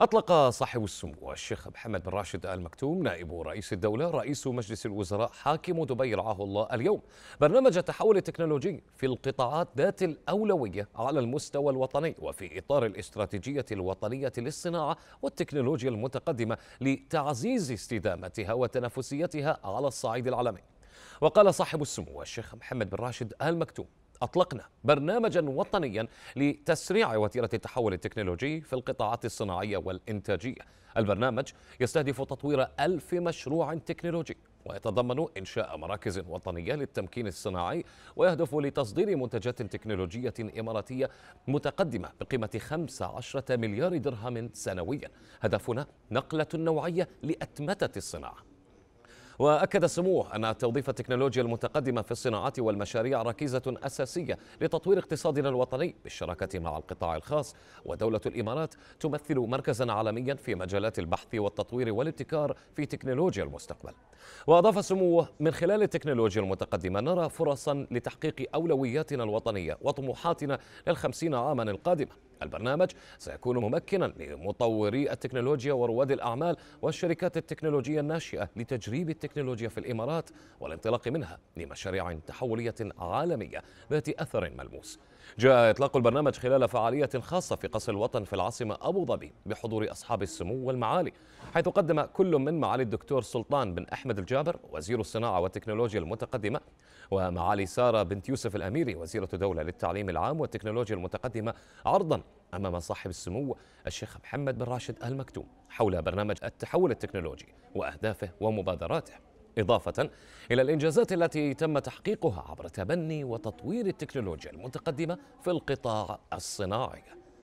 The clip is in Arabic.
أطلق صاحب السمو الشيخ محمد بن راشد آل مكتوم نائب رئيس الدولة رئيس مجلس الوزراء حاكم دبي رعاه الله اليوم برنامج التحول التكنولوجي في القطاعات ذات الأولوية على المستوى الوطني وفي إطار الاستراتيجية الوطنية للصناعة والتكنولوجيا المتقدمة لتعزيز استدامتها وتنافسيتها على الصعيد العالمي وقال صاحب السمو الشيخ محمد بن راشد آل مكتوم أطلقنا برنامجا وطنيا لتسريع وتيرة التحول التكنولوجي في القطاعات الصناعية والإنتاجية البرنامج يستهدف تطوير ألف مشروع تكنولوجي ويتضمن إنشاء مراكز وطنية للتمكين الصناعي ويهدف لتصدير منتجات تكنولوجية إماراتية متقدمة بقيمة 15 مليار درهم سنويا هدفنا نقلة نوعية لأتمتة الصناعة وأكد سموه أن توظيف التكنولوجيا المتقدمة في الصناعات والمشاريع ركيزة أساسية لتطوير اقتصادنا الوطني بالشراكة مع القطاع الخاص ودولة الإمارات تمثل مركزا عالميا في مجالات البحث والتطوير والابتكار في تكنولوجيا المستقبل وأضاف سموه من خلال التكنولوجيا المتقدمة نرى فرصا لتحقيق أولوياتنا الوطنية وطموحاتنا للخمسين عاما القادمة البرنامج سيكون ممكنا لمطوري التكنولوجيا ورواد الأعمال والشركات التكنولوجية الناشئة لتجريب التكنولوجيا في الإمارات والانطلاق منها لمشاريع تحولية عالمية ذات أثر ملموس جاء إطلاق البرنامج خلال فعالية خاصة في قصر الوطن في العاصمة أبو ظبي بحضور أصحاب السمو والمعالي حيث قدم كل من معالي الدكتور سلطان بن أحمد الجابر وزير الصناعة والتكنولوجيا المتقدمة ومعالي سارة بنت يوسف الأميري وزيرة دولة للتعليم العام والتكنولوجيا المتقدمة عرضا أمام صاحب السمو الشيخ محمد بن راشد آل مكتوم حول برنامج التحول التكنولوجي وأهدافه ومبادراته إضافة إلى الإنجازات التي تم تحقيقها عبر تبني وتطوير التكنولوجيا المتقدمة في القطاع الصناعي